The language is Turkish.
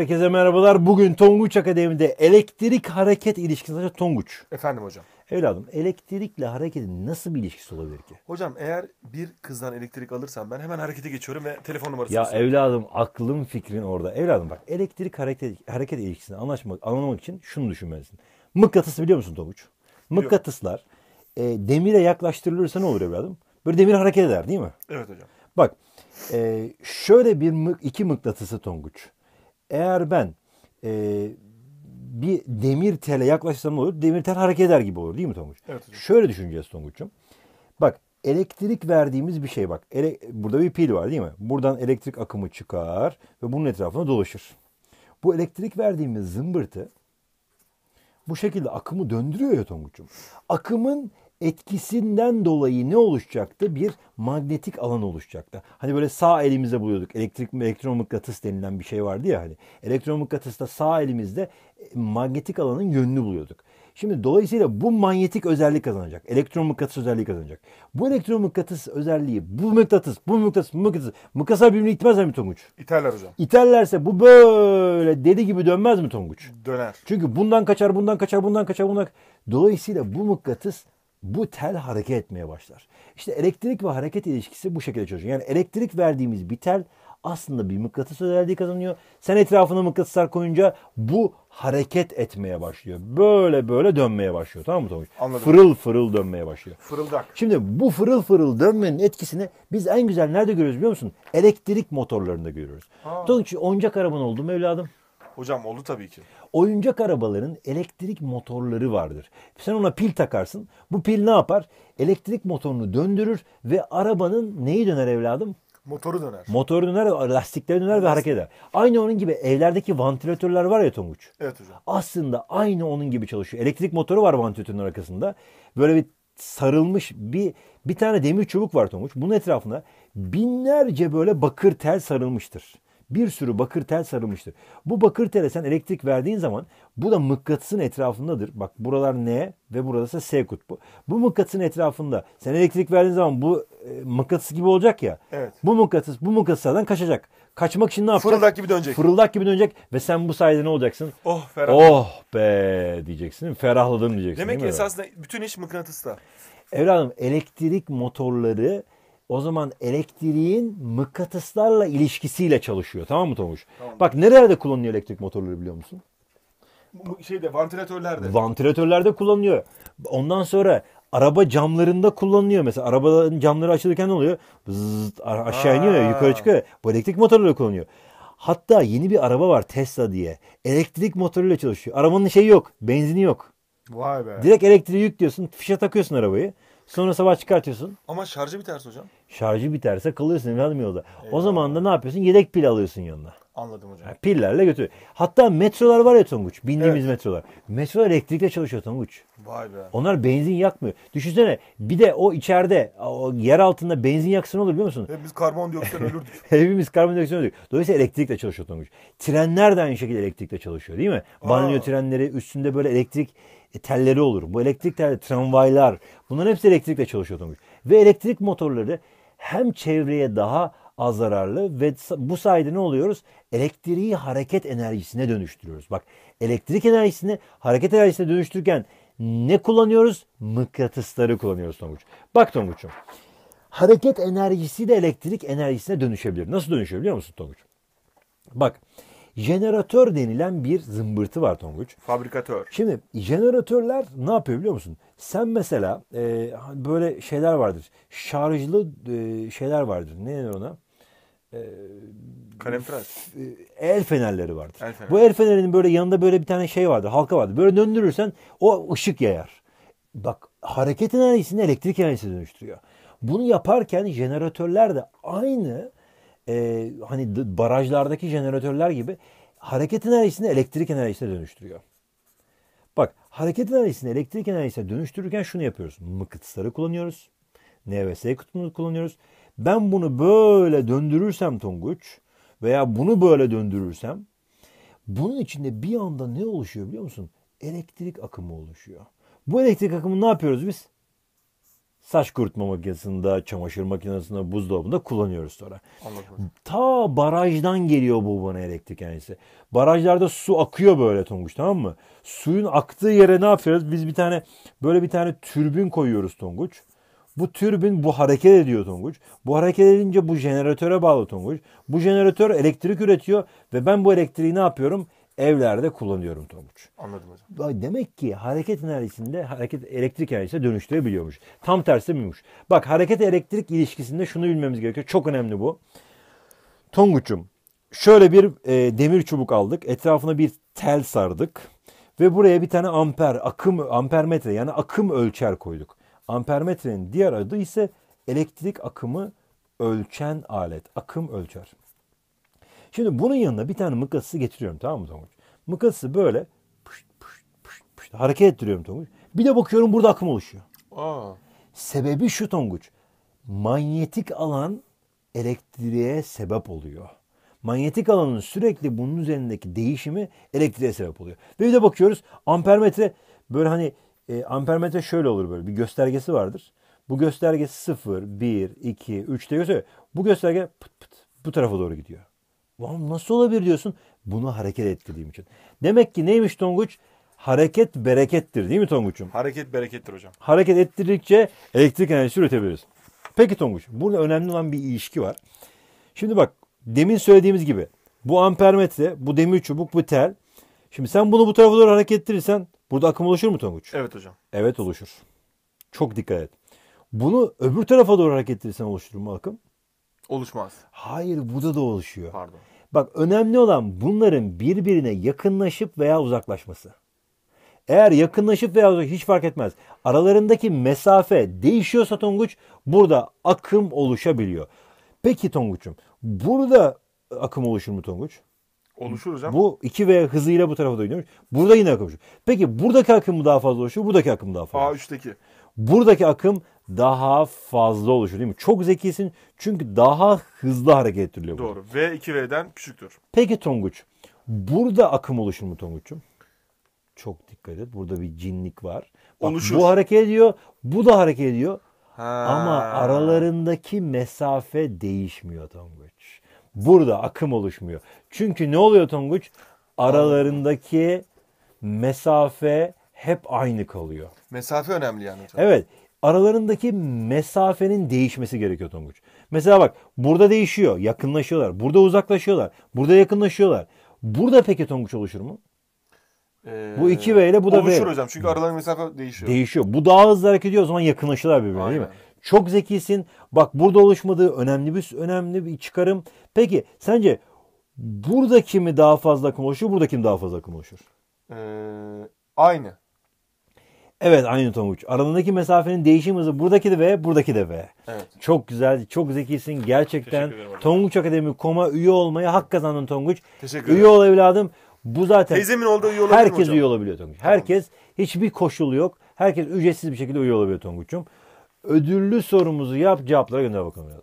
Herkese merhabalar. Bugün Tonguç Akademi'de elektrik hareket ilişkisi. Sadece Tonguç. Efendim hocam. Evladım elektrikle hareketin nasıl bir ilişkisi olabilir ki? Hocam eğer bir kızdan elektrik alırsam ben hemen harekete geçiyorum ve telefon numarası Ya istiyorum. evladım aklım fikrin orada. Evladım bak elektrik hareket, hareket ilişkisini anlaşmak, anlamak için şunu düşünmelisin. Mıknatısı biliyor musun Tonguç? Mıknatıslar e, demire yaklaştırılırsa ne olur evladım? Böyle demir hareket eder değil mi? Evet hocam. Bak e, şöyle bir mık, iki mıknatısı Tonguç eğer ben e, bir demir tele yaklaşsam ne olur? Demir tel hareket eder gibi olur değil mi Tonguç? Evet Şöyle düşüneceğiz Tonguç'um. Bak elektrik verdiğimiz bir şey bak. Ele, burada bir pil var değil mi? Buradan elektrik akımı çıkar ve bunun etrafında dolaşır. Bu elektrik verdiğimiz zımbırtı bu şekilde akımı döndürüyor ya Tonguç'um. Akımın etkisinden dolayı ne oluşacaktı? Bir magnetik alan oluşacaktı. Hani böyle sağ elimize buluyorduk. Elektrik elektromıknatıs denilen bir şey vardı ya hani. Elektromıknatısta sağ elimizde e, magnetik alanın yönünü buluyorduk. Şimdi dolayısıyla bu manyetik özellik kazanacak. Elektromıknatıs özelliği kazanacak. Bu elektromıknatıs özelliği, bu mıknatıs, bu mıknatıs, bu mıknatıs. Mıknatıslar birbirini itmez mi Tonguç? İterler hocam. İterlerse bu böyle dedi gibi dönmez mi Tonguç? Döner. Çünkü bundan kaçar, bundan kaçar, bundan kaçar, bundan Dolayısıyla bu mıknatıs bu tel hareket etmeye başlar. İşte elektrik ve hareket ilişkisi bu şekilde çalışıyor. Yani elektrik verdiğimiz bir tel aslında bir mıknatıs özelliği kazanıyor. Sen etrafına mıknatıslar koyunca bu hareket etmeye başlıyor. Böyle böyle dönmeye başlıyor. Tamam mı Tomuş? Anladım. Fırıl fırıl dönmeye başlıyor. Fırıldak. Şimdi bu fırıl fırıl dönmenin etkisini biz en güzel nerede görüyoruz biliyor musun? Elektrik motorlarında görüyoruz. Tomuş oyuncak araban oldu mu evladım? Hocam oldu tabii ki. Oyuncak arabaların elektrik motorları vardır. Sen ona pil takarsın. Bu pil ne yapar? Elektrik motorunu döndürür ve arabanın neyi döner evladım? Motoru döner. Motoru döner, lastikleri döner ve hareket eder. Aynı onun gibi evlerdeki vantilatörler var ya Tonguç. Evet hocam. Aslında aynı onun gibi çalışıyor. Elektrik motoru var vantilatörün arkasında. Böyle bir sarılmış bir bir tane demir çubuk var Tonguç. Bunun etrafına binlerce böyle bakır tel sarılmıştır bir sürü bakır tel sarılmıştır. Bu bakır tele sen elektrik verdiğin zaman bu da mıknatısın etrafındadır. Bak buralar N ve burası S kutbu. Bu mıknatısın etrafında sen elektrik verdiğin zaman bu e, mıknatıs gibi olacak ya. Evet. Bu mıknatıs bu mıknatıslardan kaçacak. Kaçmak için ne yapacak? Fırıldak gibi dönecek. Fırıldak gibi dönecek ve sen bu sayede ne olacaksın? Oh ferah. Oh be diyeceksin. Ferahladım diyeceksin. Demek ki esasında bütün iş mıknatısta. Evladım elektrik motorları o zaman elektriğin mıknatıslarla ilişkisiyle çalışıyor. Tamam mı Tomuş? Tamam. Bak nerede kullanılıyor elektrik motorları biliyor musun? Bu Şeyde vantilatörlerde. Vantilatörlerde kullanılıyor. Ondan sonra araba camlarında kullanılıyor. Mesela arabanın camları açılırken ne oluyor? Zzt, aşağı iniyor ya yukarı çıkıyor. Bu elektrik motorları kullanılıyor. Hatta yeni bir araba var Tesla diye. Elektrik motoruyla çalışıyor. Arabanın şeyi yok. Benzini yok. Vay be. Direkt elektriği yüklüyorsun. Fişe takıyorsun arabayı. Sonra sabah çıkartıyorsun. Ama şarjı biterse hocam. Şarjı biterse kalıyorsun evladım yolda. Eyvallah. O zaman da ne yapıyorsun? Yedek pil alıyorsun yanına. Anladım hocam. Yani pillerle götürüyor. Hatta metrolar var ya Tonguç. Bindiğimiz evet. metrolar. Metrolar elektrikle çalışıyor Tonguç. Vay be. Onlar benzin yakmıyor. Düşünsene bir de o içeride o yer altında benzin yaksın olur biliyor musun? Hepimiz karbondioksit ölürdük. Hepimiz karbondioksit ölürdük. Dolayısıyla elektrikle çalışıyor Tonguç. Trenler de aynı şekilde elektrikle çalışıyor değil mi? Aa. Banyo trenleri üstünde böyle elektrik e, telleri olur. Bu elektrik telleri, tramvaylar bunların hepsi elektrikle çalışıyor Tonguç. Ve elektrik motorları hem çevreye daha az zararlı ve bu sayede ne oluyoruz? Elektriği hareket enerjisine dönüştürüyoruz. Bak elektrik enerjisini hareket enerjisine dönüştürürken ne kullanıyoruz? Mıknatısları kullanıyoruz Tonguç. Bak Tonguç'um hareket enerjisi de elektrik enerjisine dönüşebilir. Nasıl dönüşüyor biliyor musun Tonguç? Bak jeneratör denilen bir zımbırtı var Tonguç. Fabrikatör. Şimdi jeneratörler ne yapıyor biliyor musun? Sen mesela e, böyle şeyler vardır. Şarjlı e, şeyler vardır. Ne denir ona? Kalem El fenerleri vardır. El fener. Bu el fenerinin böyle yanında böyle bir tane şey vardır. Halka vardır. Böyle döndürürsen o ışık yayar. Bak hareket enerjisini elektrik enerjisine dönüştürüyor. Bunu yaparken jeneratörler de aynı e, hani barajlardaki jeneratörler gibi hareket enerjisini elektrik enerjisine dönüştürüyor. Bak hareket enerjisini elektrik enerjisine dönüştürürken şunu yapıyoruz. Mıknatısları kullanıyoruz. NVS kutumunu kullanıyoruz ben bunu böyle döndürürsem Tonguç veya bunu böyle döndürürsem bunun içinde bir anda ne oluşuyor biliyor musun? Elektrik akımı oluşuyor. Bu elektrik akımını ne yapıyoruz biz? Saç kurutma makinesinde, çamaşır makinesinde, buzdolabında kullanıyoruz sonra. Anladım. Ta barajdan geliyor bu bana elektrik enerjisi. Barajlarda su akıyor böyle Tonguç tamam mı? Suyun aktığı yere ne yapıyoruz? Biz bir tane böyle bir tane türbin koyuyoruz Tonguç. Bu türbin bu hareket ediyor Tonguç. Bu hareket edince bu jeneratöre bağlı Tonguç. Bu jeneratör elektrik üretiyor ve ben bu elektriği ne yapıyorum? Evlerde kullanıyorum Tonguç. Anladım hocam. Demek ki hareket enerjisinde hareket elektrik enerjisine dönüştürebiliyormuş. Tam tersi miymiş? Bak hareket elektrik ilişkisinde şunu bilmemiz gerekiyor. Çok önemli bu. Tonguç'um şöyle bir e, demir çubuk aldık. Etrafına bir tel sardık. Ve buraya bir tane amper, akım, ampermetre yani akım ölçer koyduk. Ampermetrenin diğer adı ise elektrik akımı ölçen alet. Akım ölçer. Şimdi bunun yanına bir tane mıknatısı getiriyorum tamam mı Tonguç? Mıknatısı böyle pışt pışt pışt pışt hareket ettiriyorum Tonguç. Bir de bakıyorum burada akım oluşuyor. Aa. Sebebi şu Tonguç. Manyetik alan elektriğe sebep oluyor. Manyetik alanın sürekli bunun üzerindeki değişimi elektriğe sebep oluyor. Ve bir de bakıyoruz ampermetre böyle hani e, ampermetre şöyle olur böyle bir göstergesi vardır. Bu gösterge 0, 1, 2, 3 diye gösteriyor. Bu gösterge pıt pıt bu tarafa doğru gidiyor. Ulan nasıl olabilir diyorsun? Bunu hareket ettirdiğim için. Demek ki neymiş Tonguç? Hareket berekettir değil mi Tonguç'um? Hareket berekettir hocam. Hareket ettirdikçe elektrik enerjisi üretebiliriz. Peki Tonguç burada önemli olan bir ilişki var. Şimdi bak demin söylediğimiz gibi bu ampermetre, bu demir çubuk, bu tel. Şimdi sen bunu bu tarafa doğru hareket ettirirsen Burada akım oluşur mu Tonguç? Evet hocam. Evet oluşur. Çok dikkat et. Bunu öbür tarafa doğru hareket ettirirsen oluşur mu akım? Oluşmaz. Hayır burada da oluşuyor. Pardon. Bak önemli olan bunların birbirine yakınlaşıp veya uzaklaşması. Eğer yakınlaşıp veya uzaklaşıp hiç fark etmez. Aralarındaki mesafe değişiyorsa Tonguç burada akım oluşabiliyor. Peki Tonguç'um burada akım oluşur mu Tonguç? oluşuruz hocam. Bu iki veya hızıyla bu tarafa da oynuyormuş. Burada yine akım oluşuyor. Peki buradaki akım mı daha fazla oluşuyor? Buradaki akım daha fazla. A3'teki. Buradaki akım daha fazla oluşuyor değil mi? Çok zekisin çünkü daha hızlı hareket ettiriliyor. Doğru. V2V'den küçüktür. Peki Tonguç. Burada akım oluşur mu Tonguç'um? Çok dikkat et. Burada bir cinlik var. Bak, oluşur. Bu hareket ediyor. Bu da hareket ediyor. Ha. Ama aralarındaki mesafe değişmiyor Tonguç. Burada akım oluşmuyor. Çünkü ne oluyor Tonguç? Aralarındaki mesafe hep aynı kalıyor. Mesafe önemli yani. Hocam. Evet. Aralarındaki mesafenin değişmesi gerekiyor Tonguç. Mesela bak burada değişiyor. Yakınlaşıyorlar. Burada uzaklaşıyorlar. Burada yakınlaşıyorlar. Burada peki Tonguç oluşur mu? Ee, bu iki V ile bu da V. Oluşur hocam çünkü aralarındaki mesafe değişiyor. Değişiyor. Bu daha hızlı hareket ediyor o zaman yakınlaşıyorlar birbirine Aynen. değil mi? Çok zekisin. Bak burada oluşmadığı önemli bir önemli bir çıkarım. Peki sence burada kimi daha fazla akım Burada kim daha fazla akım Ee, aynı. Evet aynı Tonguç. Aralarındaki mesafenin değişim hızı buradaki de V, buradaki de V. Evet. Çok güzel, çok zekisin. Gerçekten Tonguç Akademi Koma üye olmaya hak kazandın Tonguç. Teşekkür ederim. Üye ol evladım. Bu zaten Teyzemin olduğu üye olabilir Herkes hocam? üye olabiliyor Tonguç. Herkes tamam. hiçbir koşul yok. Herkes ücretsiz bir şekilde üye olabiliyor Tonguç'um ödüllü sorumuzu yap cevaplara gönder bakalım